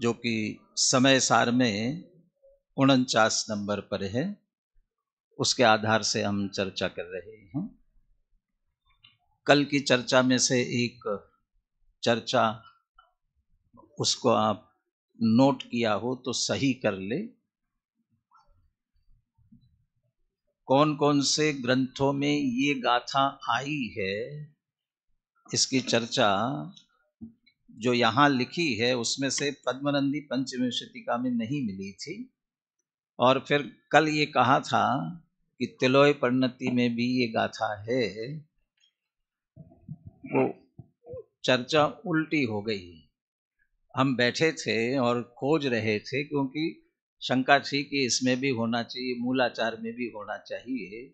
जो कि समय सार में उनचास नंबर पर है उसके आधार से हम चर्चा कर रहे हैं कल की चर्चा में से एक चर्चा उसको आप नोट किया हो तो सही कर ले कौन कौन से ग्रंथों में ये गाथा आई है इसकी चर्चा जो यहाँ लिखी है उसमें से पद्मनंदी पंचमी शतिका में नहीं मिली थी और फिर कल ये कहा था कि तिलोय परिणति में भी ये गाथा है वो चर्चा उल्टी हो गई हम बैठे थे और खोज रहे थे क्योंकि शंका थी कि इसमें भी होना चाहिए मूलाचार में भी होना चाहिए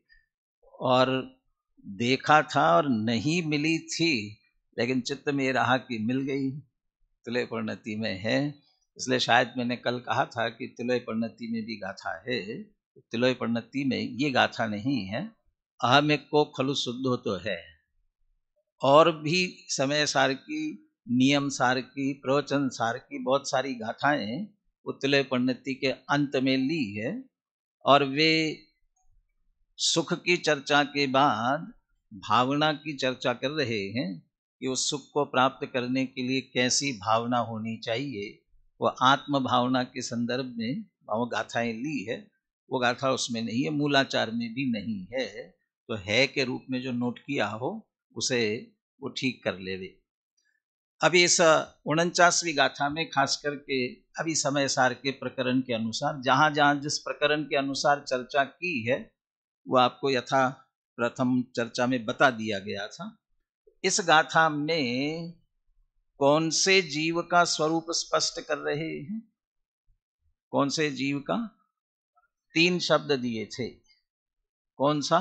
और देखा था और नहीं मिली थी लेकिन चित्त में रहा कि मिल गई तुलय परिणति में है इसलिए शायद मैंने कल कहा था कि तिलोय परिणति में भी गाथा है तिलोय परिणति में ये गाथा नहीं है अहम को खलु शुद्ध तो है और भी समय सार की नियम सार की प्रवचन सार की बहुत सारी गाथाएं वो तिलोय परिणति के अंत में ली है और वे सुख की चर्चा के बाद भावना की चर्चा कर रहे हैं कि उस सुख को प्राप्त करने के लिए कैसी भावना होनी चाहिए वह आत्म भावना के संदर्भ में वह गाथाएं ली है वो गाथा उसमें नहीं है मूलाचार में भी नहीं है तो है के रूप में जो नोट किया हो उसे वो ठीक कर लेवे अब इस उनचासवीं गाथा में खास करके अभी समय सार के प्रकरण के अनुसार जहाँ जहाँ जिस प्रकरण के अनुसार चर्चा की है वो आपको यथा प्रथम चर्चा में बता दिया गया था इस गाथा में कौन से जीव का स्वरूप स्पष्ट कर रहे हैं कौन से जीव का तीन शब्द दिए थे कौन सा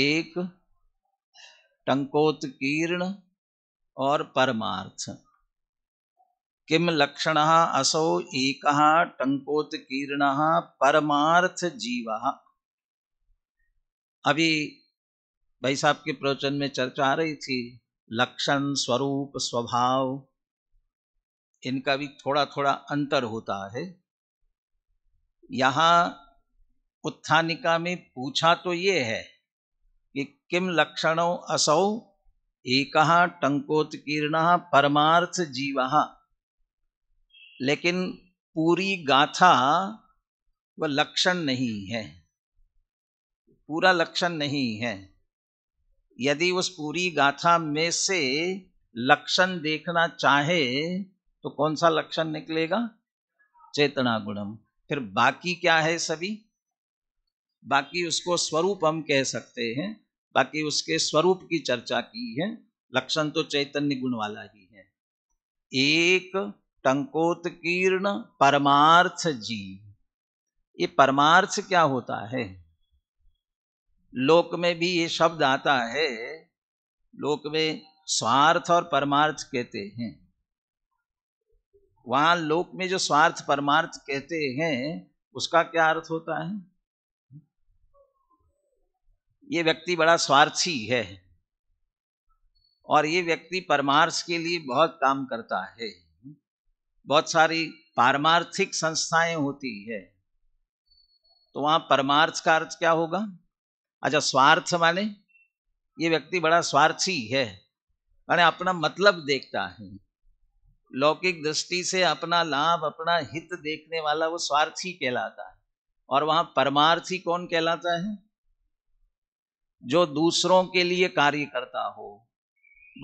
एक टंकोत्कीर्ण और परमार्थ किम लक्षण असौ एक टंकोत्कीर्ण परमार्थ जीवा अभी भाई साहब के प्रवचन में चर्चा आ रही थी लक्षण स्वरूप स्वभाव इनका भी थोड़ा थोड़ा अंतर होता है यहाँ उत्थानिका में पूछा तो ये है कि किम लक्षणों असौ एक टंकोत्कीर्ण परमार्थ जीव लेकिन पूरी गाथा वह लक्षण नहीं है पूरा लक्षण नहीं है यदि उस पूरी गाथा में से लक्षण देखना चाहे तो कौन सा लक्षण निकलेगा चेतना गुणम फिर बाकी क्या है सभी बाकी उसको स्वरूप हम कह सकते हैं बाकी उसके स्वरूप की चर्चा की है लक्षण तो चैतन्य गुण वाला ही है एक टंकोत्कीर्ण परमार्थ जीव ये परमार्थ क्या होता है लोक में भी ये शब्द आता है लोक में स्वार्थ और परमार्थ कहते हैं वहां लोक में जो स्वार्थ परमार्थ कहते हैं उसका क्या अर्थ होता है ये व्यक्ति बड़ा स्वार्थी है और ये व्यक्ति परमार्थ के लिए बहुत काम करता है बहुत सारी पारमार्थिक संस्थाएं होती है तो वहां परमार्थ का अर्थ क्या होगा अच्छा स्वार्थ माने ये व्यक्ति बड़ा स्वार्थी है माने अपना मतलब देखता है लौकिक दृष्टि से अपना लाभ अपना हित देखने वाला वो स्वार्थी कहलाता है और वहां परमार्थी कौन कहलाता है जो दूसरों के लिए कार्य करता हो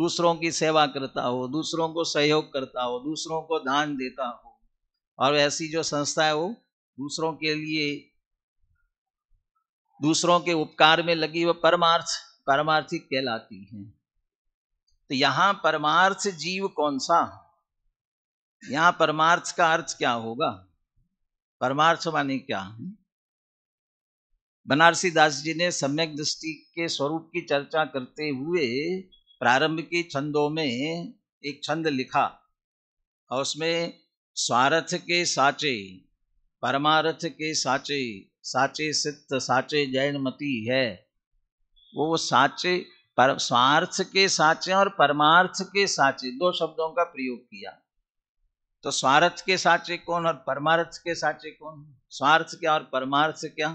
दूसरों की सेवा करता हो दूसरों को सहयोग करता हो दूसरों को दान देता हो और ऐसी जो संस्था है वो दूसरों के लिए दूसरों के उपकार में लगी वह परमार्थ परमार्थी कहलाती है तो यहां परमार्थ जीव कौन सा यहां परमार्थ का अर्थ क्या होगा परमार्थ माने क्या बनारसी दास जी ने सम्यक दृष्टि के स्वरूप की चर्चा करते हुए प्रारंभ के छंदों में एक छंद लिखा और उसमें स्वार्थ के साचे परमार्थ के साचे साचे सिद्ध साचे जैन मती है वो वो साचे पर स्वार्थ के साचे और परमार्थ के साचे दो शब्दों का प्रयोग किया तो स्वार्थ के साचे कौन और परमार्थ के साचे कौन स्वार्थ क्या और परमार्थ क्या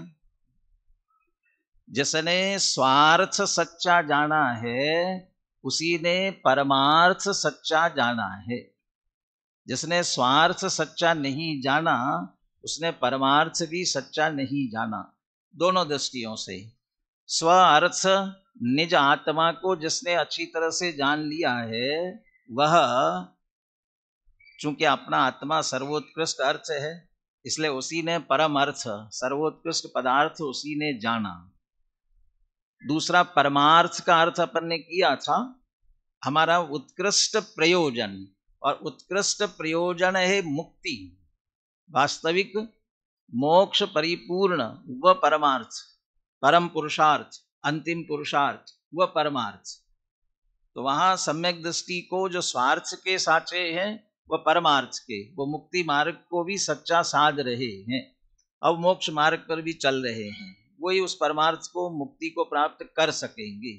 जिसने स्वार्थ सच्चा जाना है उसी ने परमार्थ सच्चा जाना है जिसने स्वार्थ सच्चा नहीं जाना उसने परमार्थ भी सच्चा नहीं जाना दोनों दृष्टियों से स्व अर्थ निज आत्मा को जिसने अच्छी तरह से जान लिया है वह चूंकि अपना आत्मा सर्वोत्कृष्ट अर्थ है इसलिए उसी ने परम अर्थ सर्वोत्कृष्ट पदार्थ उसी ने जाना दूसरा परमार्थ का अर्थ अपन ने किया था हमारा उत्कृष्ट प्रयोजन और उत्कृष्ट प्रयोजन है मुक्ति वास्तविक मोक्ष परिपूर्ण व परमार्थ परम पुरुषार्थ अंतिम पुरुषार्थ व परमार्थ तो वहां सम्यक दृष्टि को जो स्वार्थ के साचे हैं वह परमार्थ के वो मुक्ति मार्ग को भी सच्चा साध रहे हैं अब मोक्ष मार्ग पर भी चल रहे हैं वही उस परमार्थ को मुक्ति को प्राप्त कर सकेंगे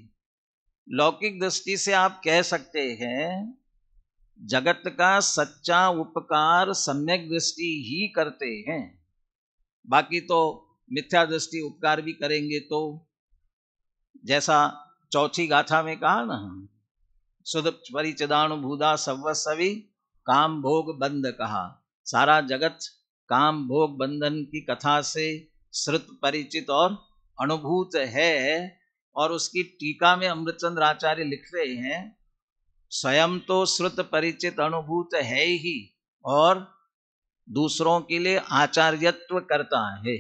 लौकिक दृष्टि से आप कह सकते हैं जगत का सच्चा उपकार सम्यक दृष्टि ही करते हैं बाकी तो मिथ्या दृष्टि उपकार भी करेंगे तो जैसा चौथी गाथा में कहा ना सुध परिचिदाणुभूदा सवसवी काम भोग बंद कहा सारा जगत काम भोग बंधन की कथा से श्रुत परिचित और अनुभूत है और उसकी टीका में अमृतचंद्र आचार्य लिख रहे हैं स्वयं तो श्रुत परिचित अनुभूत है ही और दूसरों के लिए आचार्यत्व करता है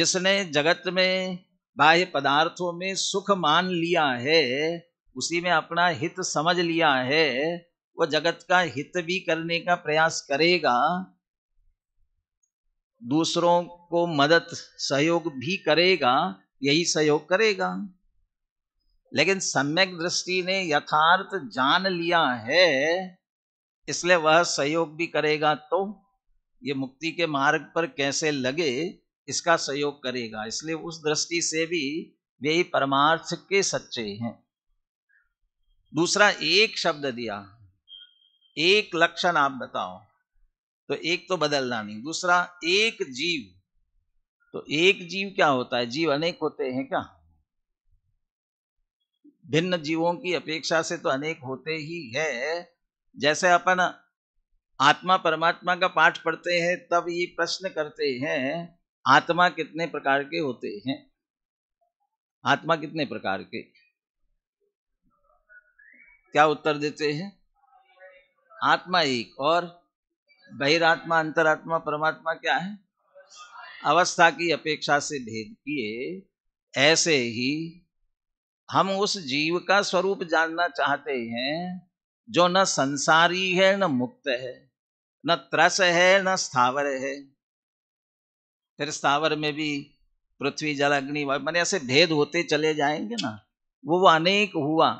जिसने जगत में बाह्य पदार्थों में सुख मान लिया है उसी में अपना हित समझ लिया है वह जगत का हित भी करने का प्रयास करेगा दूसरों को मदद सहयोग भी करेगा यही सहयोग करेगा लेकिन सम्यक दृष्टि ने यथार्थ जान लिया है इसलिए वह सहयोग भी करेगा तो ये मुक्ति के मार्ग पर कैसे लगे इसका सहयोग करेगा इसलिए उस दृष्टि से भी वे ही परमार्थ के सच्चे हैं दूसरा एक शब्द दिया एक लक्षण आप बताओ तो एक तो बदलना नहीं दूसरा एक जीव तो एक जीव क्या होता है जीव अनेक होते हैं क्या भिन्न जीवों की अपेक्षा से तो अनेक होते ही है जैसे अपन आत्मा परमात्मा का पाठ पढ़ते हैं तब ये प्रश्न करते हैं आत्मा कितने प्रकार के होते हैं आत्मा कितने प्रकार के क्या उत्तर देते हैं आत्मा एक और बहिरात्मा अंतरात्मा परमात्मा क्या है अवस्था की अपेक्षा से भेद किए ऐसे ही हम उस जीव का स्वरूप जानना चाहते हैं जो न संसारी है न मुक्त है न त्रस है न स्थावर है फिर स्थावर में भी पृथ्वी जल अग्नि मैंने ऐसे भेद होते चले जाएंगे ना वो वो अनेक हुआ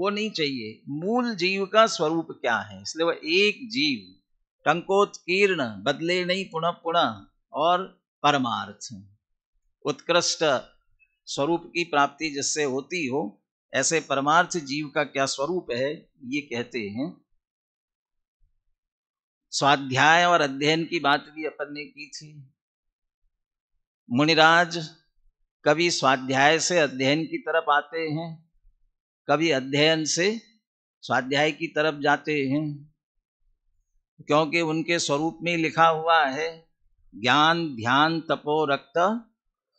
वो नहीं चाहिए मूल जीव का स्वरूप क्या है इसलिए वह एक जीव टंकोत्कीर्ण बदले नहीं पुनः पुनः और परमार्थ उत्कृष्ट स्वरूप की प्राप्ति जिससे होती हो ऐसे परमार्थ जीव का क्या स्वरूप है ये कहते हैं स्वाध्याय और अध्ययन की बात भी अपन ने की थी मुनिराज कभी स्वाध्याय से अध्ययन की तरफ आते हैं कभी अध्ययन से स्वाध्याय की तरफ जाते हैं क्योंकि उनके स्वरूप में लिखा हुआ है ज्ञान ध्यान तपो रक्त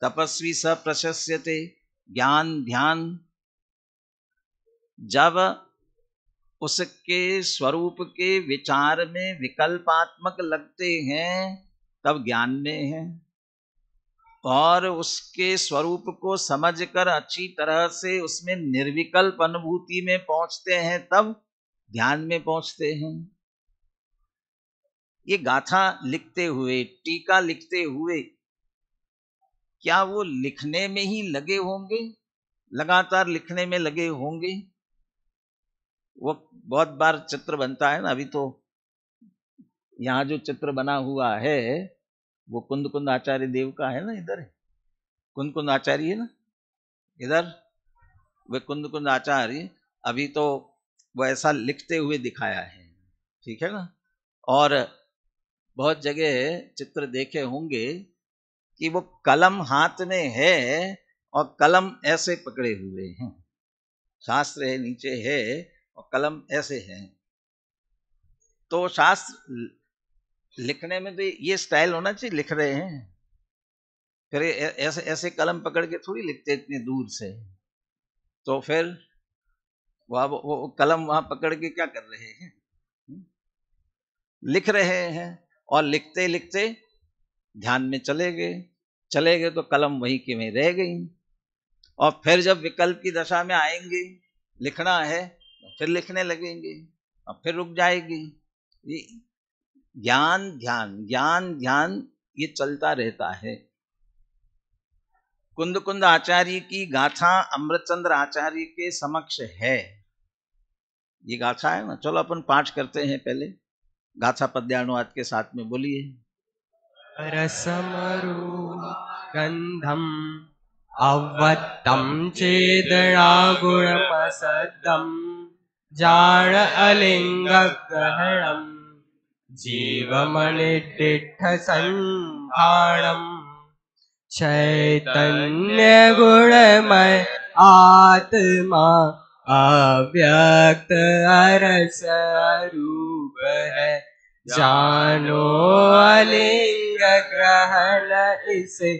तपस्वी स प्रशस्यते ज्ञान ध्यान जब उसके स्वरूप के विचार में विकल्पात्मक लगते हैं तब ज्ञान में है और उसके स्वरूप को समझकर अच्छी तरह से उसमें निर्विकल्प अनुभूति में पहुंचते हैं तब ध्यान में पहुंचते हैं ये गाथा लिखते हुए टीका लिखते हुए क्या वो लिखने में ही लगे होंगे लगातार लिखने में लगे होंगे वो बहुत बार चित्र बनता है ना अभी तो यहाँ जो चित्र बना हुआ है वो कुंद कुंद आचार्य देव का है ना इधर कुंद कुंद आचार्य है ना इधर वे कुंद कुंद आचार्य अभी तो वो ऐसा लिखते हुए दिखाया है ठीक है ना और बहुत जगह चित्र देखे होंगे कि वो कलम हाथ में है और कलम ऐसे पकड़े हुए हैं शास्त्र है नीचे है और कलम ऐसे है तो शास्त्र लिखने में तो ये स्टाइल होना चाहिए लिख रहे हैं फिर ऐसे ऐसे कलम पकड़ के थोड़ी लिखते इतने दूर से तो फिर वह वो, वो कलम वहां पकड़ के क्या कर रहे हैं हम्म। लिख रहे हैं और लिखते लिखते ध्यान में चले गए चले गए तो कलम वहीं के में रह गई और फिर जब विकल्प की दशा में आएंगे लिखना है तो फिर लिखने लगेंगे और फिर रुक जाएगी ये ज्ञान ध्यान ज्ञान ध्यान ये चलता रहता है कुंद कुंद आचार्य की गाथा अमृतचंद्र आचार्य के समक्ष है ये गाथा है ना चलो अपन पाठ करते हैं पहले गाथा पद्यानुवाद के साथ में बोलिए गन्धम् अवत्तं चेदनागुणप्रसद्दम् जाण अलिङ्गग्रहणम् जीवमणि चैतन्यगुणमय आत्मा है। जानो अलिंग ग्रहण इसे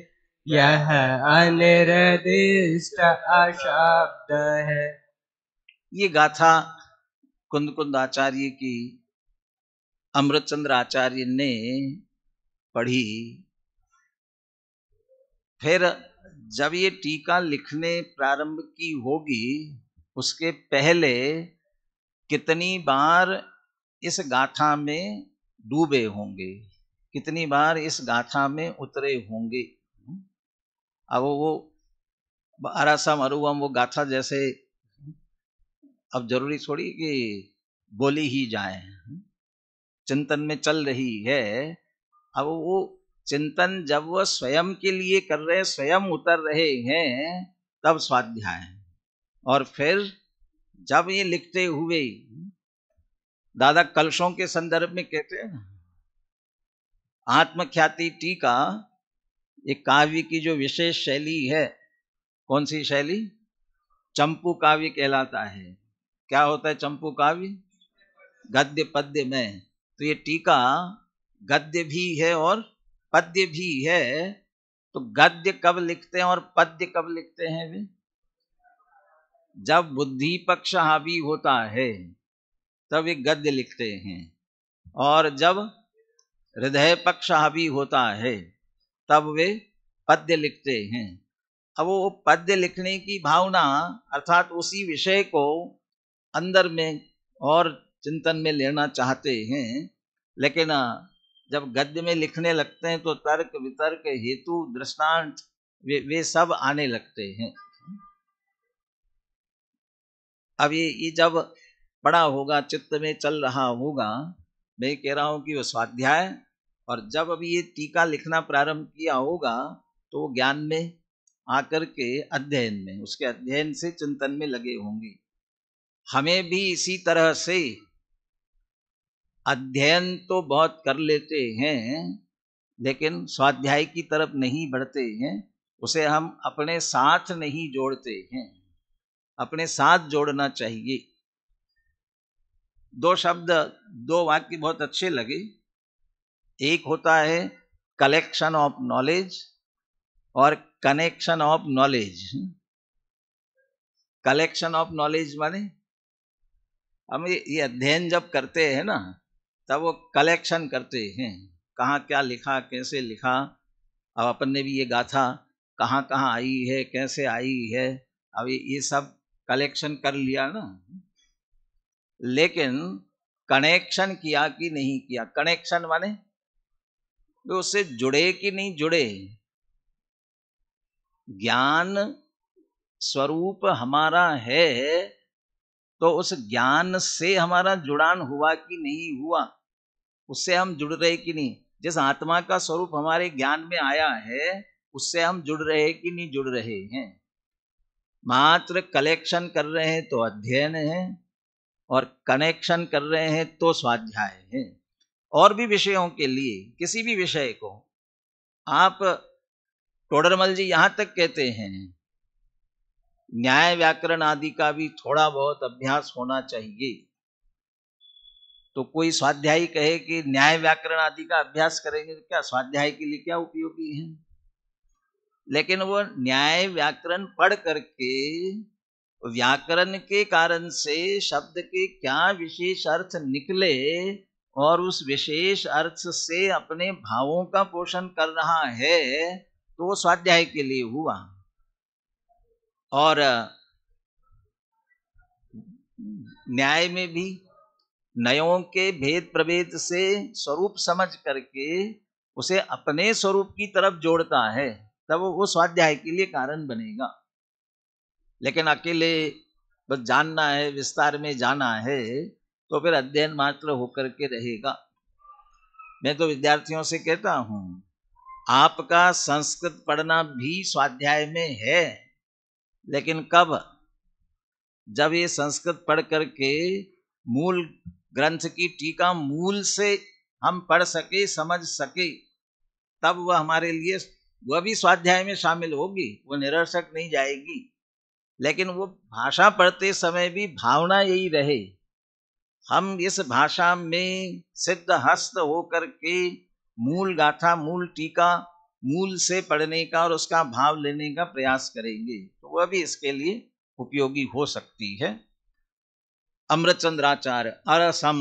यह अनिर्दिष्ट अशब्द है ये गाथा कुंद कुंद आचार्य की अमृतचंद्र आचार्य ने पढ़ी फिर जब ये टीका लिखने प्रारंभ की होगी उसके पहले कितनी बार इस गाथा में डूबे होंगे कितनी बार इस गाथा में उतरे होंगे अब वो आरासा मरुवम वो गाथा जैसे अब जरूरी थोड़ी कि बोली ही जाए चिंतन में चल रही है अब वो चिंतन जब वह स्वयं के लिए कर रहे स्वयं उतर रहे हैं तब स्वाध्याय और फिर जब ये लिखते हुए दादा कलशों के संदर्भ में कहते हैं आत्मख्याति टीका ये काव्य की जो विशेष शैली है कौन सी शैली चंपू काव्य कहलाता है क्या होता है चंपू काव्य गद्य पद्य में तो ये टीका गद्य भी है और पद्य भी है तो गद्य कब लिखते हैं और पद्य कब लिखते हैं वे जब बुद्धि पक्ष हावी होता है तब वे गद्य लिखते हैं और जब हृदय पक्ष हावी होता है तब वे पद्य लिखते हैं अब वो पद्य लिखने की भावना अर्थात उसी विषय को अंदर में और चिंतन में लेना चाहते हैं लेकिन जब गद्य में लिखने लगते हैं तो तर्क वितर्क हेतु दृष्टांत वे वे सब आने लगते हैं अब ये ये जब बड़ा होगा चित्त में चल रहा होगा मैं कह रहा हूं कि वो स्वाध्याय और जब अभी ये टीका लिखना प्रारंभ किया होगा तो वो ज्ञान में आकर के अध्ययन में उसके अध्ययन से चिंतन में लगे होंगे हमें भी इसी तरह से अध्ययन तो बहुत कर लेते हैं लेकिन स्वाध्याय की तरफ नहीं बढ़ते हैं उसे हम अपने साथ नहीं जोड़ते हैं अपने साथ जोड़ना चाहिए दो शब्द दो वाक्य बहुत अच्छे लगे एक होता है कलेक्शन ऑफ नॉलेज और connection of knowledge collection of knowledge माने हम ये अध्ययन जब करते हैं ना तब वो कलेक्शन करते हैं कहाँ क्या लिखा कैसे लिखा अब अपन ने भी ये गाथा कहाँ कहाँ आई है कैसे आई है अब ये सब कलेक्शन कर लिया ना लेकिन कनेक्शन किया कि नहीं किया कनेक्शन माने वे उससे जुड़े कि नहीं जुड़े ज्ञान स्वरूप हमारा है तो उस ज्ञान से हमारा जुड़ान हुआ कि नहीं हुआ उससे हम जुड़ रहे कि नहीं जिस आत्मा का स्वरूप हमारे ज्ञान में आया है उससे हम जुड़ रहे कि नहीं जुड़ रहे हैं मात्र कलेक्शन कर रहे हैं तो अध्ययन है और कनेक्शन कर रहे हैं तो स्वाध्याय है और भी विषयों के लिए किसी भी विषय को आप टोडरमल जी यहां तक कहते हैं न्याय व्याकरण आदि का भी थोड़ा बहुत अभ्यास होना चाहिए तो कोई स्वाध्यायी कहे कि न्याय व्याकरण आदि का अभ्यास करेंगे तो क्या स्वाध्याय के लिए क्या उपयोगी है लेकिन वो न्याय व्याकरण पढ़ करके व्याकरण के कारण से शब्द के क्या विशेष अर्थ निकले और उस विशेष अर्थ से अपने भावों का पोषण कर रहा है तो वो स्वाध्याय के लिए हुआ और न्याय में भी नयों के भेद प्रभेद से स्वरूप समझ करके उसे अपने स्वरूप की तरफ जोड़ता है तब वो स्वाध्याय के लिए कारण बनेगा लेकिन अकेले बस जानना है विस्तार में जाना है तो फिर अध्ययन मात्र होकर के रहेगा मैं तो विद्यार्थियों से कहता हूं आपका संस्कृत पढ़ना भी स्वाध्याय में है लेकिन कब जब ये संस्कृत पढ़ करके मूल ग्रंथ की टीका मूल से हम पढ़ सके समझ सके तब वह हमारे लिए वह भी स्वाध्याय में शामिल होगी वो निरर्थक नहीं जाएगी लेकिन वो भाषा पढ़ते समय भी भावना यही रहे हम इस भाषा में सिद्ध हस्त होकर के मूल गाथा मूल टीका मूल से पढ़ने का और उसका भाव लेने का प्रयास करेंगे तो वह भी इसके लिए उपयोगी हो सकती है अमृतचंद्राचार्य अरसम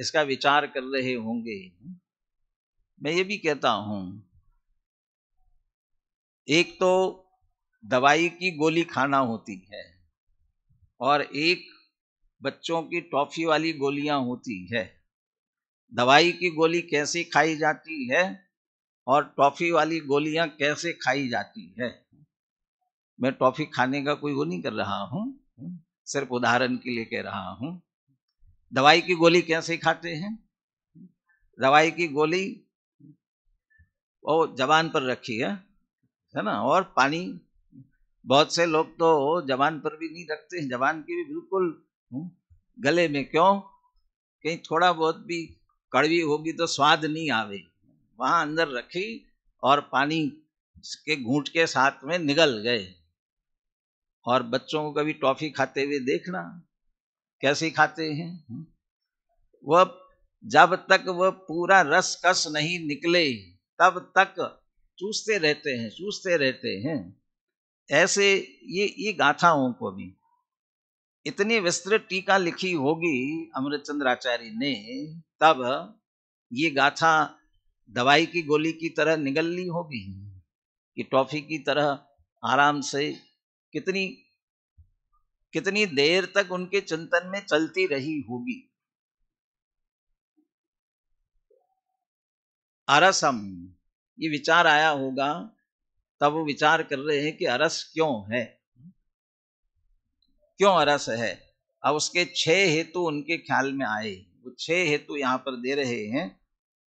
इसका विचार कर रहे होंगे मैं ये भी कहता हूं एक तो दवाई की गोली खाना होती है और एक बच्चों की टॉफी वाली गोलियां होती है दवाई की गोली कैसे खाई जाती है और टॉफी वाली गोलियां कैसे खाई जाती है मैं टॉफी खाने का कोई वो नहीं कर रहा हूं सिर्फ उदाहरण के लिए कह रहा हूं दवाई की गोली कैसे खाते हैं दवाई की गोली वो जबान पर रखी है है ना और पानी बहुत से लोग तो जवान पर भी नहीं रखते हैं जवान की भी बिल्कुल गले में क्यों कहीं थोड़ा बहुत भी कड़वी होगी तो स्वाद नहीं आवे वहां अंदर रखी और पानी के घूट के साथ में निगल गए और बच्चों को कभी टॉफी खाते हुए देखना कैसे खाते हैं वह जब तक वह पूरा रस कस नहीं निकले तब तक चूसते रहते हैं चूसते रहते हैं ऐसे ये ये गाथाओं को भी इतनी विस्तृत टीका लिखी होगी अमृत चंद्राचार्य ने तब ये गाथा दवाई की गोली की तरह निगल ली होगी कि टॉफी की तरह आराम से कितनी कितनी देर तक उनके चिंतन में चलती रही होगी अरसम ये विचार आया होगा तब वो विचार कर रहे हैं कि अरस क्यों है क्यों अरस है अब उसके छह हेतु उनके ख्याल में आए वो छह हेतु यहां पर दे रहे हैं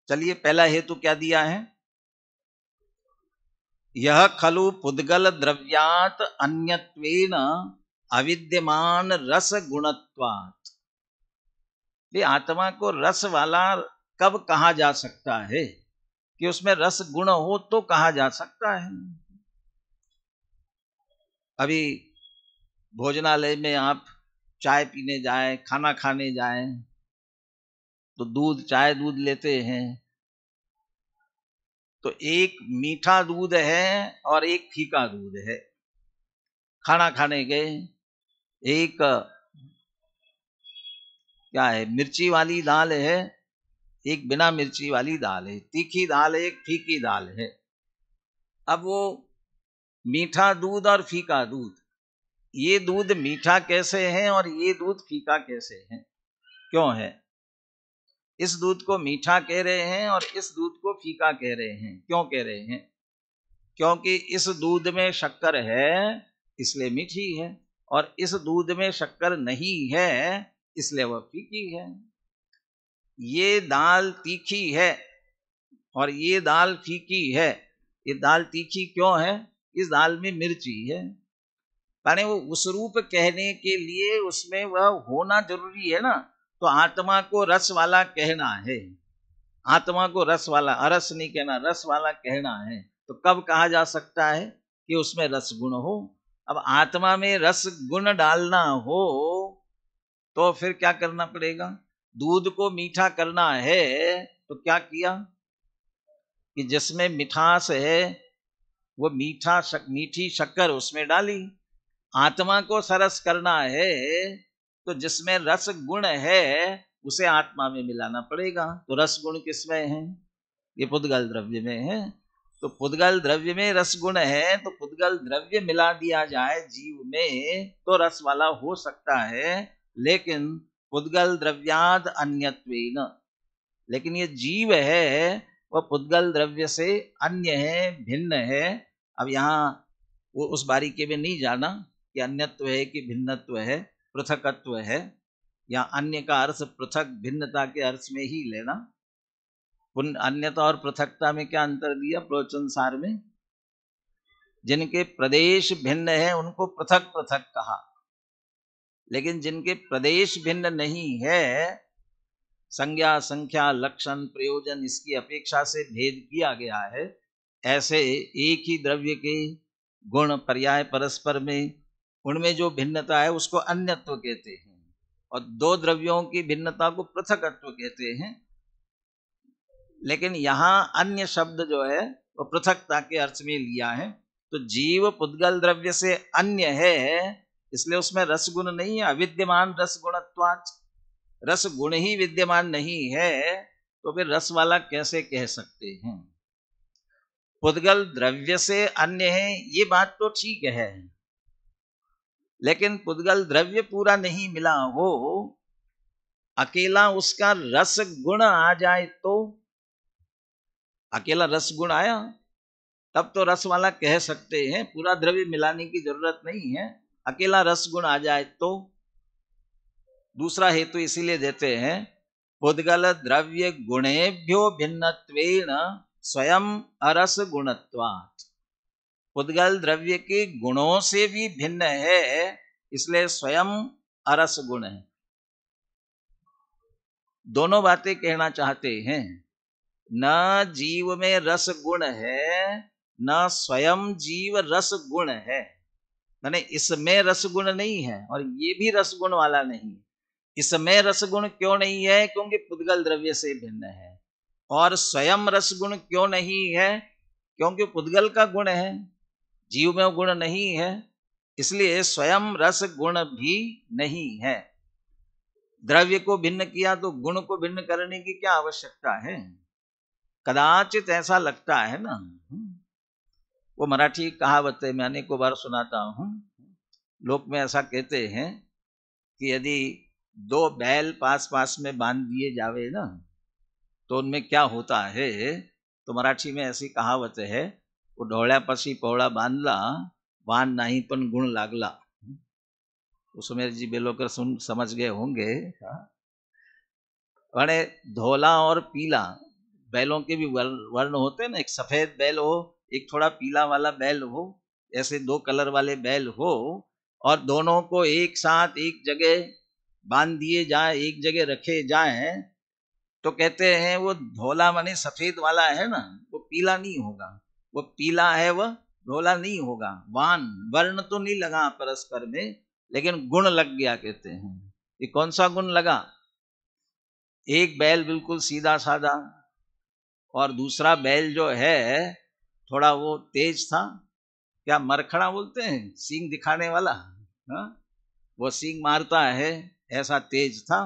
चलिए पहला हेतु क्या दिया है यह खलु पुद्गल द्रव्यात अन्यत्वेन अविद्यमान रस गुणत्वात् आत्मा को रस वाला कब कहा जा सकता है कि उसमें रस गुण हो तो कहा जा सकता है अभी भोजनालय में आप चाय पीने जाए खाना खाने जाए तो दूध चाय दूध लेते हैं तो एक मीठा दूध है और एक फीका दूध है खाना खाने गए एक क्या है मिर्ची वाली दाल है एक बिना मिर्ची वाली दाल है तीखी दाल है एक फीकी दाल है अब वो मीठा दूध और फीका दूध ये दूध मीठा कैसे है और ये दूध फीका कैसे है क्यों है इस दूध को मीठा कह रहे हैं और इस दूध को फीका कह रहे हैं क्यों कह रहे हैं क्योंकि इस दूध में शक्कर है इसलिए मीठी है और इस दूध में शक्कर नहीं है इसलिए वह फीकी है ये दाल तीखी है और ये दाल फीकी है ये दाल तीखी क्यों है इस दाल में मिर्ची है माने वो उस रूप कहने के लिए उसमें वह होना जरूरी है ना तो आत्मा को रस वाला कहना है आत्मा को रस वाला अरस नहीं कहना रस वाला कहना है तो कब कहा जा सकता है कि उसमें रस गुण हो अब आत्मा में रस गुण डालना हो तो फिर क्या करना पड़ेगा दूध को मीठा करना है तो क्या किया कि जिसमें मिठास है वो मीठा शक, मीठी शक्कर उसमें डाली आत्मा को सरस करना है तो जिसमें रस गुण है उसे आत्मा में मिलाना पड़ेगा तो रस गुण किसमें है ये पुद्गल द्रव्य में है तो पुद्गल द्रव्य में रस गुण है तो पुद्गल द्रव्य मिला दिया जाए जीव में तो रस वाला हो सकता है लेकिन पुद्गल द्रव्याद अन्यत्वेन लेकिन ये जीव है वह पुद्गल द्रव्य से अन्य है भिन्न है अब यहाँ वो उस के में नहीं जाना कि अन्यत्व है कि भिन्नत्व है पृथकत्व है या अन्य का अर्थ पृथक भिन्नता के अर्थ में ही लेना अन्यता और पृथकता में क्या अंतर दिया सार में जिनके प्रदेश भिन्न है उनको पृथक पृथक कहा लेकिन जिनके प्रदेश भिन्न नहीं है संज्ञा संख्या लक्षण प्रयोजन इसकी अपेक्षा से भेद किया गया है ऐसे एक ही द्रव्य के गुण पर्याय परस्पर में उनमें जो भिन्नता है उसको अन्यत्व कहते हैं और दो द्रव्यों की भिन्नता को पृथकत्व कहते हैं लेकिन यहाँ अन्य शब्द जो है वो पृथकता के अर्थ में लिया है तो जीव पुद्गल द्रव्य से अन्य है इसलिए उसमें रस गुण नहीं है अविद्यमान रस गुणत्वाच रस गुण ही विद्यमान नहीं है तो फिर रस वाला कैसे कह सकते हैं पुद्गल द्रव्य से अन्य है ये बात तो ठीक है लेकिन पुद्गल द्रव्य पूरा नहीं मिला हो अकेला उसका रस गुण आ जाए तो अकेला रस गुण आया तब तो रस वाला कह सकते हैं पूरा द्रव्य मिलाने की जरूरत नहीं है अकेला रस गुण आ जाए तो दूसरा हेतु तो इसीलिए देते हैं उद्गल द्रव्य गुणेभ्यो भिन्न स्वयं अरस गुणत्वात् पुद्गल द्रव्य के गुणों से भी भिन्न है इसलिए स्वयं अरस गुण है दोनों बातें कहना चाहते हैं न जीव में रस गुण है न स्वयं जीव रस गुण है माने इसमें रसगुण नहीं है और ये भी रसगुण वाला नहीं इसमें रसगुण क्यों नहीं है क्योंकि पुद्गल द्रव्य से भिन्न है और स्वयं रसगुण क्यों नहीं है क्योंकि पुद्गल का गुण है जीव में गुण नहीं है इसलिए स्वयं रस गुण भी नहीं है द्रव्य को भिन्न किया तो गुण को भिन्न करने की क्या आवश्यकता है कदाचित ऐसा लगता है ना वो मराठी कहावत है मैं अनेकों बार सुनाता हूँ लोक में ऐसा कहते हैं कि यदि दो बैल पास पास में बांध दिए जावे ना तो उनमें क्या होता है तो मराठी में ऐसी कहावत है वो ढोड़ा पसी पौड़ा बांधला बांध नहीं पन गुण लागला सुमेर जी बेलोकर सुन समझ गए होंगे वर्ण धोला और पीला बैलों के भी वर्ण होते हैं ना एक सफेद बैल हो एक थोड़ा पीला वाला बैल हो ऐसे दो कलर वाले बैल हो और दोनों को एक साथ एक जगह बांध दिए जाए एक जगह रखे जाए तो कहते हैं वो धोला माने सफेद वाला है ना वो पीला नहीं होगा वो पीला है वह धोला नहीं होगा वान वर्ण तो नहीं लगा परस्पर में लेकिन गुण लग गया कहते हैं ये कौन सा गुण लगा एक बैल बिल्कुल सीधा साधा और दूसरा बैल जो है थोड़ा वो तेज था क्या मरखड़ा बोलते हैं सींग दिखाने वाला हा? वो सींग मारता है ऐसा तेज था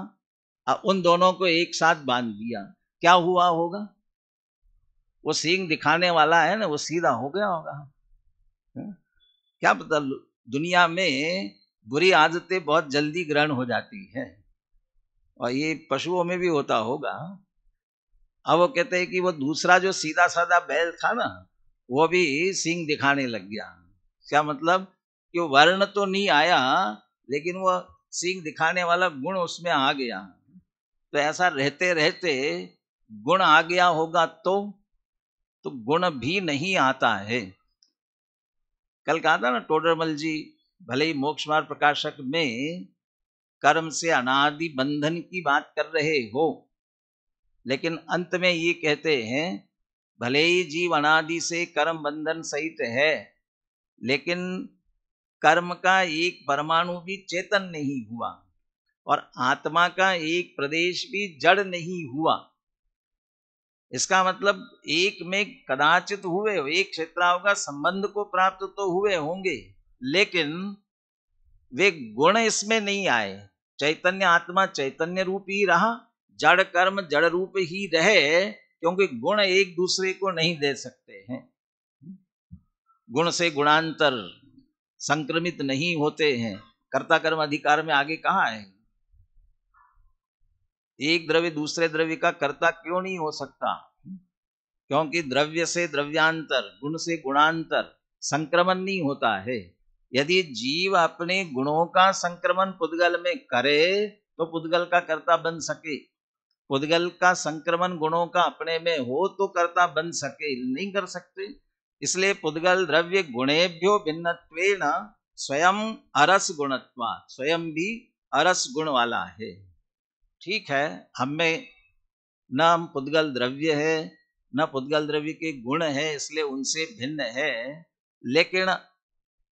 अब उन दोनों को एक साथ बांध दिया क्या हुआ होगा वो सींग दिखाने वाला है ना वो सीधा हो गया होगा हाँ? क्या पता दुनिया में बुरी आदतें बहुत जल्दी ग्रहण हो जाती है और ये पशुओं में भी होता होगा अब वो कहते हैं कि वो दूसरा जो सीधा साधा बैल था ना वो भी सिंह दिखाने लग गया क्या मतलब कि वर्ण तो नहीं आया लेकिन वो सिंह दिखाने वाला गुण उसमें आ गया तो ऐसा रहते रहते गुण आ गया होगा तो तो गुण भी नहीं आता है कल कहा था ना टोडरमल जी भले ही मोक्ष मार्ग प्रकाशक में कर्म से अनादि बंधन की बात कर रहे हो लेकिन अंत में ये कहते हैं भले ही जीव अनादि से कर्म बंधन सहित है लेकिन कर्म का एक परमाणु भी चेतन नहीं हुआ और आत्मा का एक प्रदेश भी जड़ नहीं हुआ इसका मतलब एक में कदाचित हुए एक क्षेत्राओं का संबंध को प्राप्त तो हुए होंगे लेकिन वे गुण इसमें नहीं आए चैतन्य आत्मा चैतन्य रूप ही रहा जड़ कर्म जड़ रूप ही रहे क्योंकि गुण एक दूसरे को नहीं दे सकते हैं गुण से गुणांतर संक्रमित नहीं होते हैं कर्ता कर्म अधिकार में आगे कहा है एक द्रव्य दूसरे द्रव्य का कर्ता क्यों नहीं हो सकता क्योंकि द्रव्य से द्रव्यांतर गुण से गुणांतर संक्रमण नहीं होता है यदि जीव अपने गुणों का संक्रमण पुद्गल में करे तो पुद्गल का कर्ता बन सके पुदगल का संक्रमण गुणों का अपने में हो तो कर्ता बन सके नहीं कर सकते इसलिए पुद्गल द्रव्य गुणेभ्यो भिन्न स्वयं अरस गुणत्वा स्वयं भी अरस गुण वाला है ठीक है हमें न हम पुद्गल द्रव्य है न पुद्गल द्रव्य के गुण है इसलिए उनसे भिन्न है लेकिन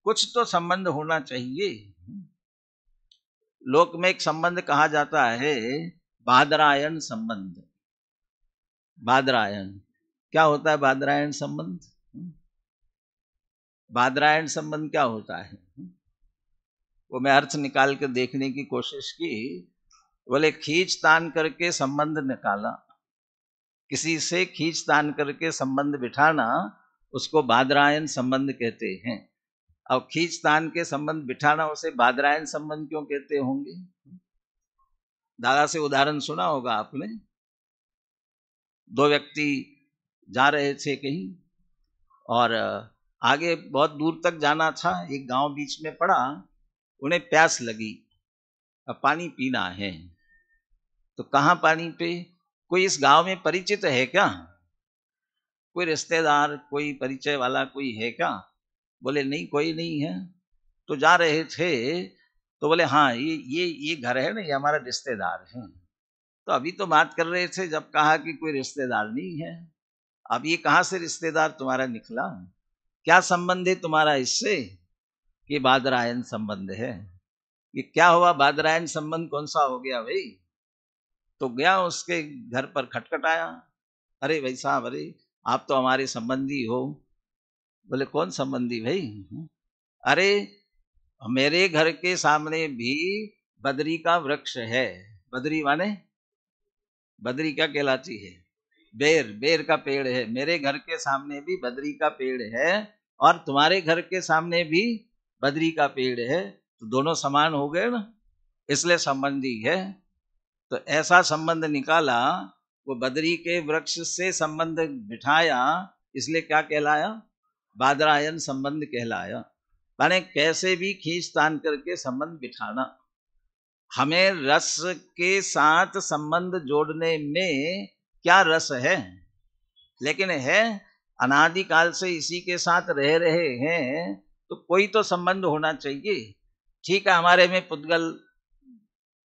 कुछ तो संबंध होना चाहिए लोक में एक संबंध कहा जाता है बादरायन संबंध बादरायन क्या होता है बादरायन संबंध बादरायन संबंध क्या होता है वो मैं अर्थ निकाल के देखने की कोशिश की बोले खींच तान करके संबंध निकाला किसी से खींच तान करके संबंध बिठाना उसको बादरायन संबंध कहते हैं और खींच तान के संबंध बिठाना उसे बादरायन संबंध क्यों कहते होंगे दादा से उदाहरण सुना होगा आपने दो व्यक्ति जा रहे थे कहीं और आगे बहुत दूर तक जाना था एक गांव बीच में पड़ा उन्हें प्यास लगी अब पानी पीना है तो कहाँ पानी पे कोई इस गांव में परिचित है क्या कोई रिश्तेदार कोई परिचय वाला कोई है क्या बोले नहीं कोई नहीं है तो जा रहे थे तो बोले हाँ ये ये ये घर है ना ये हमारा रिश्तेदार है तो अभी तो बात कर रहे थे जब कहा कि कोई रिश्तेदार नहीं है अब ये कहाँ से रिश्तेदार तुम्हारा निकला क्या संबंध है तुम्हारा इससे कि बादरायन संबंध है ये क्या हुआ बादरायन संबंध कौन सा हो गया भाई तो गया उसके घर पर खटखटाया अरे भाई साहब अरे आप तो हमारे संबंधी हो बोले कौन संबंधी भाई अरे मेरे घर के सामने भी बदरी का वृक्ष है बदरी माने बदरी क्या कहलाती है बेर बेर का पेड़ है मेरे घर के सामने भी बदरी का पेड़ है और तुम्हारे घर के सामने भी बदरी का पेड़ है तो दोनों समान हो गए ना इसलिए संबंधी है तो ऐसा संबंध निकाला वो बदरी के वृक्ष से संबंध बिठाया इसलिए क्या कहलाया बादरायन संबंध कहलाया माने कैसे भी खींच तान करके संबंध बिठाना हमें रस के साथ संबंध जोड़ने में क्या रस है लेकिन है अनादिकाल से इसी के साथ रह रहे हैं तो कोई तो संबंध होना चाहिए ठीक है हमारे में पुद्गल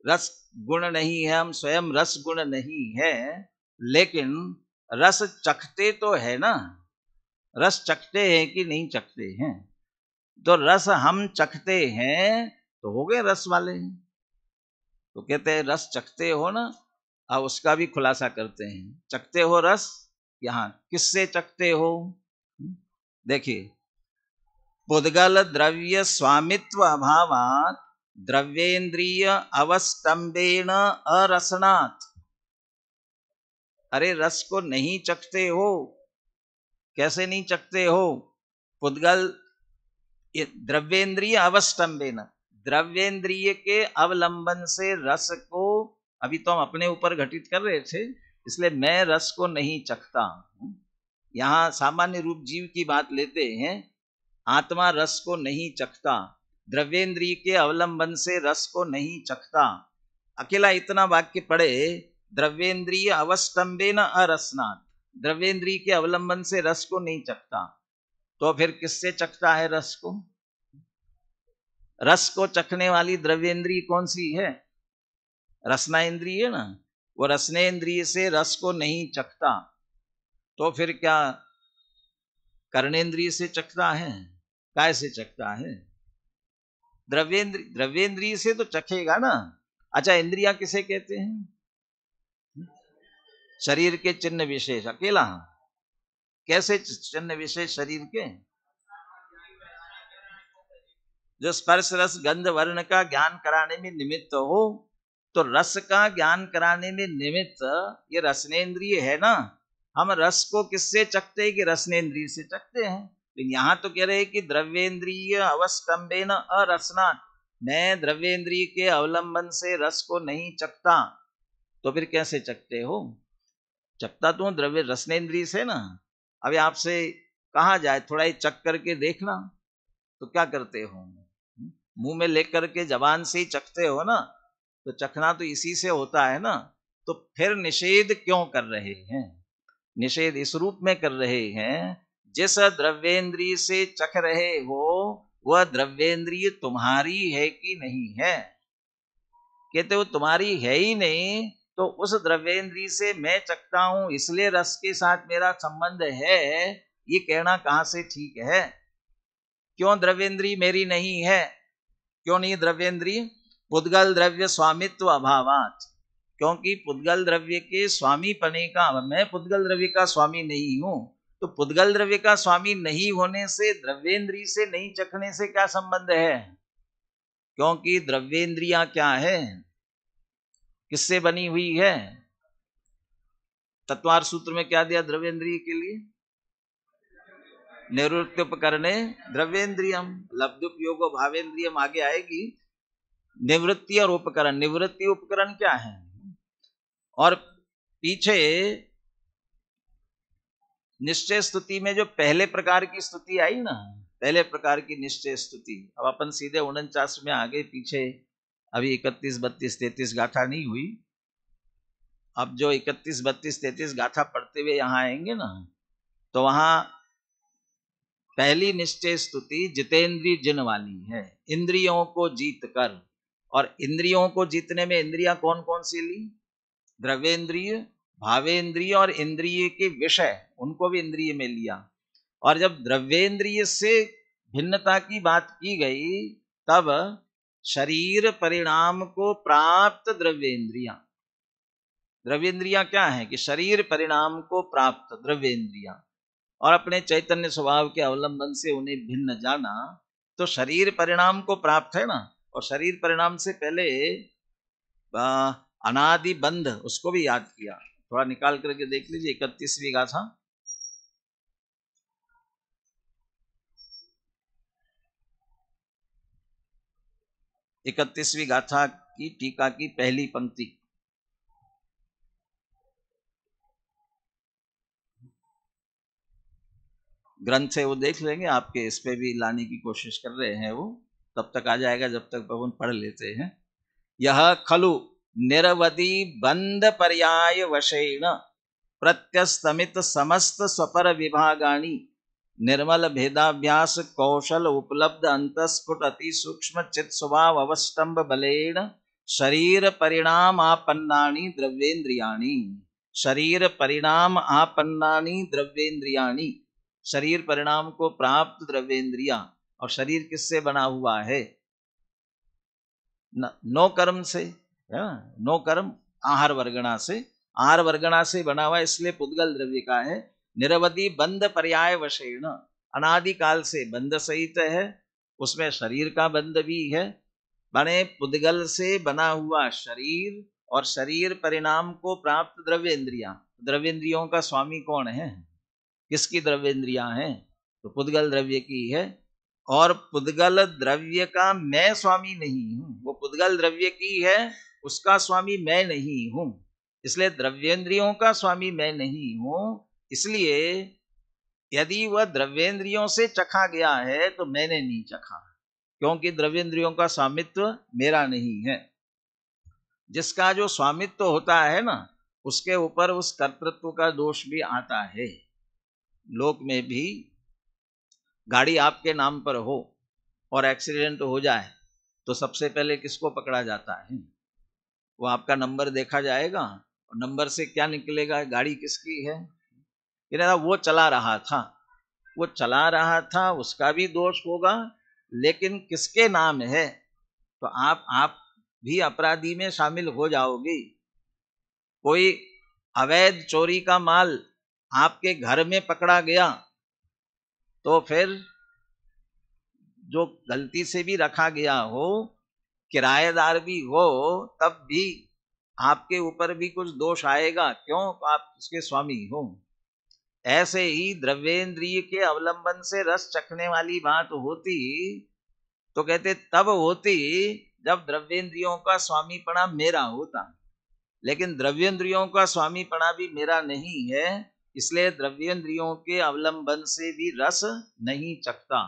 रस गुण नहीं है हम स्वयं रस गुण नहीं है लेकिन रस चखते तो है ना रस चखते हैं कि नहीं चखते हैं तो रस हम चखते हैं तो हो गए रस वाले हैं तो कहते हैं रस चखते हो ना अब उसका भी खुलासा करते हैं चखते हो रस यहाँ किससे चखते हो देखिए पुद्गल द्रव्य स्वामित्व अभाव द्रव्येन्द्रिय अवस्तंबेण अरसनाथ अरे रस को नहीं चखते हो कैसे नहीं चखते हो पुद्गल द्रव्येंद्रिय अवस्टम्बेन द्रव्येंद्रिय के अवलंबन से रस को अभी तो हम अपने ऊपर घटित कर रहे थे इसलिए मैं रस को नहीं चखता यहाँ सामान्य रूप जीव की बात लेते हैं आत्मा रस को नहीं चखता द्रव्येंद्रिय के अवलंबन से रस को नहीं चखता अकेला इतना वाक्य पढ़े द्रव्येंद्रिय अवस्टम्बे न अरसनाथ द्रव्येंद्रिय के अवलंबन से रस को नहीं चखता तो फिर किससे चखता है रस को रस को चखने वाली द्रव्य इंद्रिय कौन सी है रसना इंद्रिय है ना वो रसने इंद्रिय से रस को नहीं चखता तो फिर क्या कर्णेन्द्रिय से चखता है काय से चखता है द्रव्येंद्र द्रव्येंद्रिय से तो चखेगा ना अच्छा इंद्रिया किसे कहते हैं शरीर के चिन्ह विशेष अकेला हाँ कैसे चैतन्य विषय शरीर के जो स्पर्श रस गंध वर्ण का ज्ञान कराने में निमित्त हो तो रस का ज्ञान कराने में निमित्त ये रसनेन्द्रिय है ना हम रस को किससे चखते हैं कि रसनेन्द्रिय से चखते हैं लेकिन यहाँ तो कह रहे हैं कि द्रव्येन्द्रिय न अरसना मैं द्रव्येन्द्रिय के अवलंबन से रस को नहीं चखता तो फिर कैसे चखते हो चखता तो द्रव्य रसनेन्द्रिय से ना अभी आपसे कहा जाए थोड़ा ही चक करके देखना तो क्या करते हो हम्म? मुंह में लेकर के जबान से ही चखते हो ना तो चखना तो इसी से होता है ना तो फिर निषेध क्यों कर रहे हैं निषेध इस रूप में कर रहे हैं जिस द्रव्येंद्रिय से चख रहे हो वह द्रव्येंद्रिय तुम्हारी है कि नहीं है कहते वो तुम्हारी है ही नहीं तो उस द्रवेंद्री से मैं चखता हूं इसलिए रस के साथ मेरा संबंध है ये कहना कहां से ठीक है क्यों द्रवेंद्री मेरी नहीं है क्यों नहीं द्रवेंद्री पुद्गल द्रव्य स्वामित्व अभावात क्योंकि पुद्गल द्रव्य के स्वामी पने का मैं पुद्गल द्रव्य का स्वामी नहीं हूं तो पुद्गल द्रव्य का स्वामी नहीं होने से द्रव्येंद्री से नहीं चखने से क्या संबंध है क्योंकि द्रव्येंद्रिया क्या है किससे बनी हुई है तत्वार सूत्र में क्या दिया द्रव्यन्द्रिय के लिए निवृत्तोपकरणे द्रव्येन्द्रियम लब्धोपयोगो भावेन्द्रियम आगे आएगी निवृत्ति और उपकरण निवृत्ति उपकरण क्या है और पीछे निश्चय स्तुति में जो पहले प्रकार की स्तुति आई ना पहले प्रकार की निश्चय स्तुति अब अपन सीधे उनचास में आगे पीछे अभी इकतीस बत्तीस तैतीस गाथा नहीं हुई अब जो इकतीस बत्तीस तैतीस गाथा पढ़ते हुए यहाँ आएंगे ना तो वहां पहली निश्चय स्तुति जितेंद्री जिन वाली है इंद्रियों को जीत कर और इंद्रियों को जीतने में इंद्रिया कौन कौन सी ली द्रवेंद्रिय भावेंद्रिय और इंद्रिय के विषय उनको भी इंद्रिय में लिया और जब द्रव्येंद्रिय से भिन्नता की बात की गई तब शरीर परिणाम को प्राप्त द्रव्येंद्रिया द्रव्येंद्रिया क्या है कि शरीर परिणाम को प्राप्त द्रव्येंद्रिया और अपने चैतन्य स्वभाव के अवलंबन से उन्हें भिन्न जाना तो शरीर परिणाम को प्राप्त है ना और शरीर परिणाम से पहले अनादि बंध उसको भी याद किया थोड़ा निकाल करके देख लीजिए इकतीसवीं गाथा इकतीसवीं गाथा की टीका की पहली पंक्ति ग्रंथ है वो देख लेंगे आपके इस पे भी लाने की कोशिश कर रहे हैं वो तब तक आ जाएगा जब तक भगवान पढ़ लेते हैं यह खलु निरवधि बंद पर्याय वशेण प्रत्यस्तमित समस्त स्वपर विभागाणी निर्मल भेदाभ्यास कौशल उपलब्ध अंतस्फुट अति सूक्ष्म चित स्वभाव अवस्तंभ बलेण शरीर परिणाम आपन्नाणी द्रव्येन्द्रियाणी शरीर परिणाम आपन्नाणी द्रव्येन्द्रियाणी शरीर परिणाम को प्राप्त द्रव्येन्द्रिया और शरीर किससे बना हुआ है नो कर्म से है नो कर्म आहार वर्गणा से आहार वर्गणा से बना हुआ इसलिए पुद्गल द्रव्य का है निरवधि बंध पर्याय वशेण अनादिकाल से बंध सहित है उसमें शरीर का बंध भी है बने पुदगल से बना हुआ शरीर और शरीर परिणाम को प्राप्त द्रव्य इंद्रिया द्रव्य इंद्रियों का स्वामी कौन है किसकी द्रव्य इंद्रिया है तो पुदगल द्रव्य की है और पुदगल द्रव्य का मैं स्वामी नहीं हूँ वो पुदगल द्रव्य की है उसका स्वामी मैं नहीं हूँ इसलिए इंद्रियों का स्वामी मैं नहीं हूँ इसलिए यदि वह द्रव्येंद्रियों से चखा गया है तो मैंने नहीं चखा क्योंकि द्रव्येंद्रियों का स्वामित्व मेरा नहीं है जिसका जो स्वामित्व होता है ना उसके ऊपर उस कर्तृत्व का दोष भी आता है लोक में भी गाड़ी आपके नाम पर हो और एक्सीडेंट हो जाए तो सबसे पहले किसको पकड़ा जाता है वो आपका नंबर देखा जाएगा और नंबर से क्या निकलेगा गाड़ी किसकी है कहता वो चला रहा था वो चला रहा था उसका भी दोष होगा लेकिन किसके नाम है तो आप आप भी अपराधी में शामिल हो जाओगी कोई अवैध चोरी का माल आपके घर में पकड़ा गया तो फिर जो गलती से भी रखा गया हो किराएदार भी हो तब भी आपके ऊपर भी कुछ दोष आएगा क्यों आप उसके स्वामी हो ऐसे ही द्रव्येंद्रिय के अवलंबन से रस चखने वाली बात होती तो कहते तब होती जब द्रव्येंद्रियों का स्वामीपणा मेरा होता लेकिन द्रव्येंद्रियों का स्वामीपणा भी मेरा नहीं है इसलिए द्रव्येंद्रियों के अवलंबन से भी रस नहीं चखता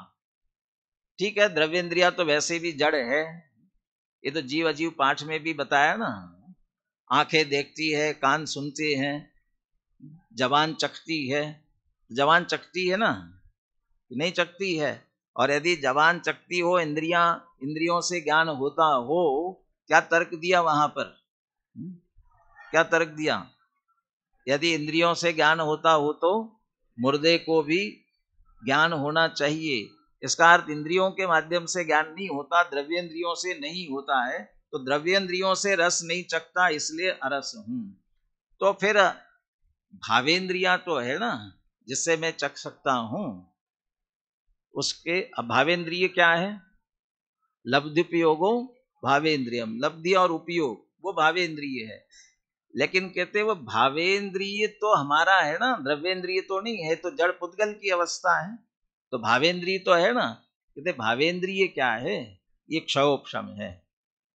ठीक है द्रव्येंद्रिया तो वैसे भी जड़ है ये तो जीव अजीव पाठ में भी बताया ना आंखें देखती है कान सुनते हैं जवान चखती है जवान चखती है ना कि नहीं चखती है और यदि जवान चखती हो इंद्रिया इंद्रियों से ज्ञान होता हो क्या तर्क दिया वहां पर हम्म? क्या तर्क दिया यदि इंद्रियों से ज्ञान होता हो तो मुर्दे को भी ज्ञान होना चाहिए इसका अर्थ इंद्रियों के माध्यम से ज्ञान नहीं होता इंद्रियों से नहीं होता है तो इंद्रियों से रस नहीं चखता इसलिए अरस हूं तो फिर भावेंद्रिया तो है ना जिससे मैं चख सकता हूं उसके भावेंद्रिय क्या है लब्धोपयोगो भावेंद्रियम लब्धि और उपयोग वो भावेंद्रिय है लेकिन कहते वो भावेंद्रिय तो हमारा है ना द्रव्येंद्रिय तो नहीं है तो जड़ पुद्गल की अवस्था है तो भावेंद्रिय तो है ना कहते भावेंद्रिय क्या है ये क्षयोपम है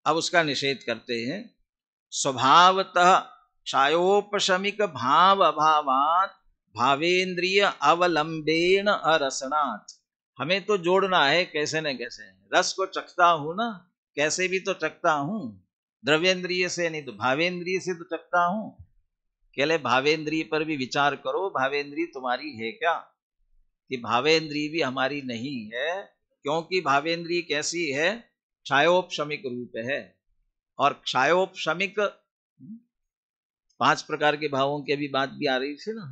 अब उसका निषेध करते हैं स्वभावतः क्षायोपशमिक भाव अभावात भावेन्द्रिय अवलंबेन अरसनाथ हमें तो जोड़ना है कैसे न कैसे रस को चखता हूं ना कैसे भी तो चखता हूं द्रव्येंद्रिय से नहीं तो भावेंद्रिय से तो चखता हूं कहले भावेंद्रिय पर भी विचार करो भावेंद्रिय तुम्हारी है क्या कि भावेंद्रिय भी हमारी नहीं है क्योंकि भावेंद्रिय कैसी है क्षायोपशमिक रूप है और क्षायोपशमिक पांच प्रकार के भावों की अभी बात भी आ रही थी ना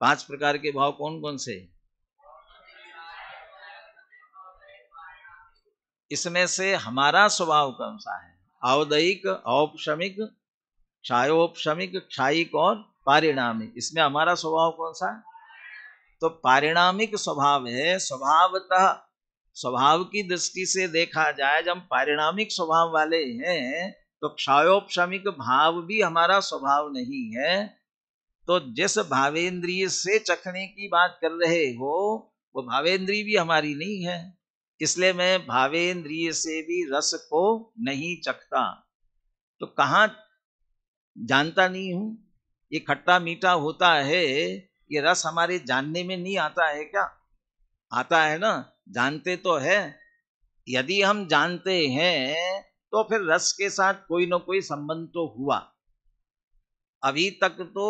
पांच प्रकार के भाव कौन कौन से इसमें से हमारा स्वभाव कौन सा है औदयिक औपशमिक क्षायोपशमिक क्षायिक और पारिणामिक इसमें हमारा स्वभाव कौन सा है तो पारिणामिक स्वभाव है स्वभावतः स्वभाव की दृष्टि से देखा जाए जब हम पारिणामिक स्वभाव वाले हैं तो क्षयोपशमिक भाव भी हमारा स्वभाव नहीं है तो जिस भावेंद्रिय से चखने की बात कर रहे हो वो भावेंद्रिय भी हमारी नहीं है इसलिए मैं भावेंद्रिय से भी रस को नहीं चखता तो कहाँ जानता नहीं हूं ये खट्टा मीठा होता है ये रस हमारे जानने में नहीं आता है क्या आता है ना जानते तो है यदि हम जानते हैं तो फिर रस के साथ कोई ना कोई संबंध तो हुआ अभी तक तो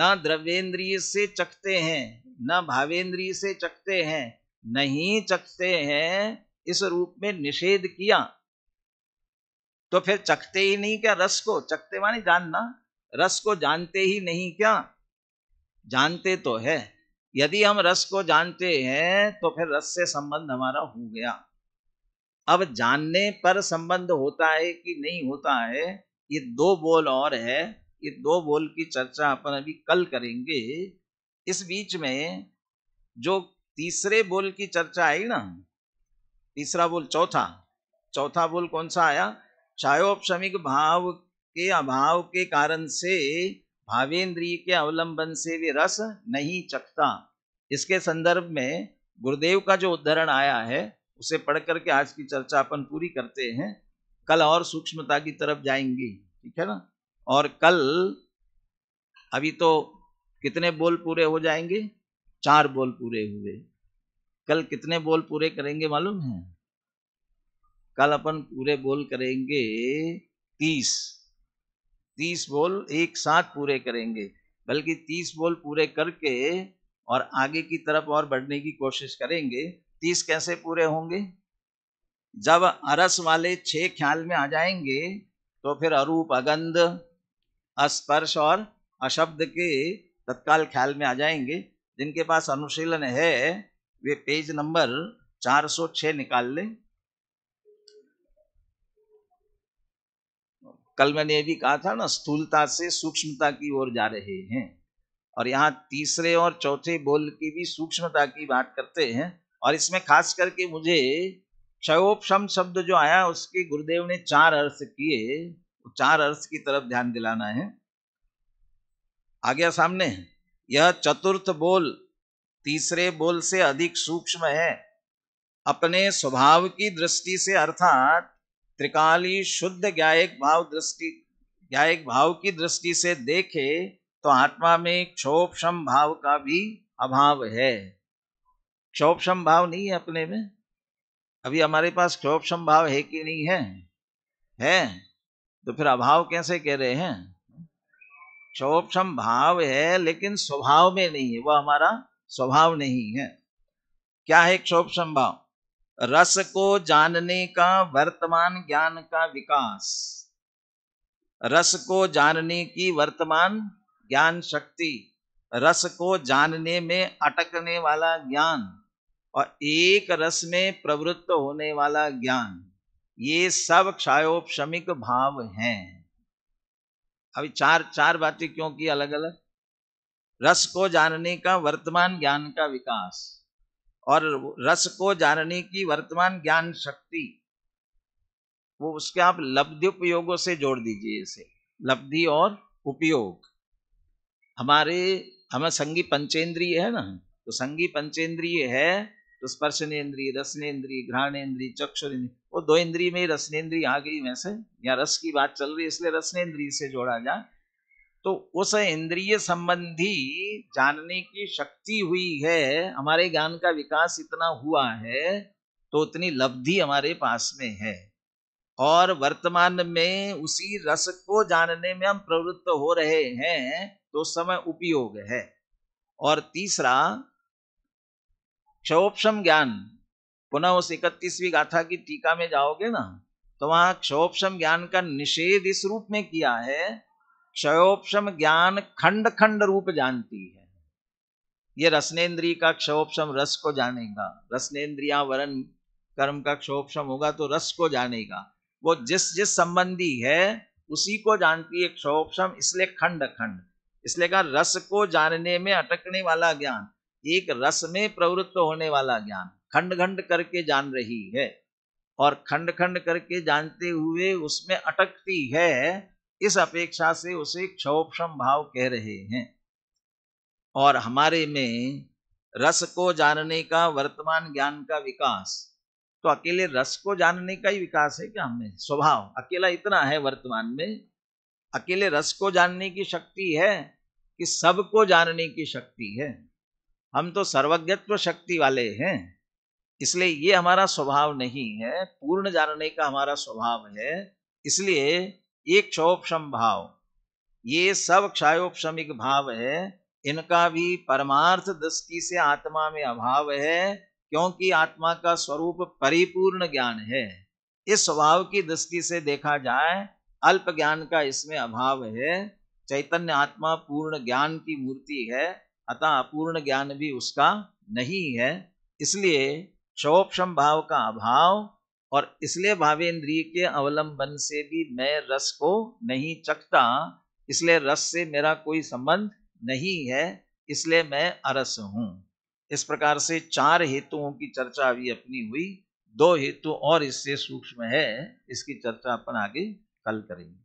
न द्रवेंद्रिय से चखते हैं न भावेंद्रिय से चखते हैं नहीं चखते हैं इस रूप में निषेध किया तो फिर चखते ही नहीं क्या रस को चखते माने जानना रस को जानते ही नहीं क्या जानते तो है यदि हम रस को जानते हैं तो फिर रस से संबंध हमारा हो गया अब जानने पर संबंध होता है कि नहीं होता है ये दो बोल और है ये दो बोल की चर्चा अपन अभी कल करेंगे इस बीच में जो तीसरे बोल की चर्चा आई ना तीसरा बोल चौथा चौथा बोल कौन सा आया चायोपमिक भाव के अभाव के कारण से भावेंद्रीय के अवलंबन से भी रस नहीं चखता इसके संदर्भ में गुरुदेव का जो उद्धरण आया है उसे पढ़ करके आज की चर्चा अपन पूरी करते हैं कल और सूक्ष्मता की तरफ जाएंगे ठीक है ना और कल अभी तो कितने बोल पूरे हो जाएंगे चार बोल पूरे हुए कल कितने बोल पूरे करेंगे मालूम है कल अपन पूरे बोल करेंगे तीस तीस बोल एक साथ पूरे करेंगे बल्कि तीस बोल पूरे करके और आगे की तरफ और बढ़ने की कोशिश करेंगे तीस कैसे पूरे होंगे जब अरस वाले छह ख्याल में आ जाएंगे तो फिर अरूप अगंध अस्पर्श और अशब्द के तत्काल ख्याल में आ जाएंगे जिनके पास अनुशीलन है वे पेज नंबर 406 निकाल लें कल मैंने ये भी कहा था ना स्थूलता से सूक्ष्मता की ओर जा रहे हैं और यहाँ तीसरे और चौथे बोल की भी सूक्ष्मता की बात करते हैं और इसमें खास करके मुझे क्षयोपम शब्द जो आया उसके गुरुदेव ने चार अर्थ किए चार अर्थ की तरफ ध्यान दिलाना है आ गया सामने यह चतुर्थ बोल तीसरे बोल से अधिक सूक्ष्म है अपने स्वभाव की दृष्टि से अर्थात त्रिकाली शुद्ध गायक भाव दृष्टि गायक भाव की दृष्टि से देखे तो आत्मा में क्षोभ भाव का भी अभाव है क्षोभ संभाव नहीं है अपने में अभी हमारे पास क्षोभ संभाव है कि नहीं है है तो फिर अभाव कैसे कह रहे हैं क्षोभ संभाव है लेकिन स्वभाव में नहीं है वह हमारा स्वभाव नहीं है क्या है क्षोभ संभाव रस को जानने का वर्तमान ज्ञान का विकास रस को जानने की वर्तमान ज्ञान शक्ति रस को जानने में अटकने वाला ज्ञान और एक रस में प्रवृत्त होने वाला ज्ञान ये सब क्षायोपमिक भाव हैं अभी चार चार बातें क्यों की अलग अलग रस को जानने का वर्तमान ज्ञान का विकास और रस को जानने की वर्तमान ज्ञान शक्ति वो उसके आप लब्धि उपयोगों से जोड़ दीजिए इसे लब्धि और उपयोग हमारे हमें संगी पंचेंद्रिय है ना तो संगी पंचेंद्रिय है तो स्पर्शनेन्द्रीय रसनेन्द्रीय घ्राणेन्द्रीय चक्षुरेन्द्रीय वो दो इंद्रिय में रसनेन्द्रीय आ गई वैसे या रस की बात चल रही है इसलिए रसनेन्द्रीय से जोड़ा जाए तो उस इंद्रिय संबंधी जानने की शक्ति हुई है हमारे ज्ञान का विकास इतना हुआ है तो उतनी लब्धि हमारे पास में है और वर्तमान में उसी रस को जानने में हम प्रवृत्त हो रहे हैं तो समय उपयोग है और तीसरा क्षोपम ज्ञान पुनः उस इकतीसवीं गाथा की टीका में जाओगे ना तो वहां क्षोपम ज्ञान का निषेध इस रूप में किया है क्षयोपम ज्ञान खंड खंड रूप जानती है ये रसनेन्द्रीय का क्षोपम रस को जानेगा रसनेन्द्रिया वरण कर्म का क्षोपम होगा तो रस को जानेगा वो जिस जिस संबंधी है उसी को जानती है क्षोपम इसलिए खंड खंड इसलिए कहा रस को जानने में अटकने वाला ज्ञान एक रस में प्रवृत्त होने वाला ज्ञान खंड खंड करके जान रही है और खंड खंड करके जानते हुए उसमें अटकती है इस अपेक्षा से उसे क्षोभम भाव कह रहे हैं और हमारे में रस को जानने का वर्तमान ज्ञान का विकास तो अकेले रस को जानने का ही विकास है क्या हमें स्वभाव अकेला इतना है वर्तमान में अकेले रस को जानने की शक्ति है कि सबको जानने की शक्ति है हम तो सर्वज्ञत्व शक्ति वाले हैं इसलिए ये हमारा स्वभाव नहीं है पूर्ण जानने का हमारा स्वभाव है इसलिए ये क्षोपम भाव ये सब क्षयोपमिक भाव है इनका भी परमार्थ दृष्टि से आत्मा में अभाव है क्योंकि आत्मा का स्वरूप परिपूर्ण ज्ञान है इस स्वभाव की दृष्टि से देखा जाए अल्प ज्ञान का इसमें अभाव है चैतन्य आत्मा पूर्ण ज्ञान की मूर्ति है अतः अपूर्ण ज्ञान भी उसका नहीं है इसलिए क्षोभम भाव का अभाव और इसलिए भावेंद्रिय के अवलंबन से भी मैं रस को नहीं चखता इसलिए रस से मेरा कोई संबंध नहीं है इसलिए मैं अरस हूँ इस प्रकार से चार हेतुओं की चर्चा अभी अपनी हुई दो हेतु और इससे सूक्ष्म है इसकी चर्चा अपन आगे कल करेंगे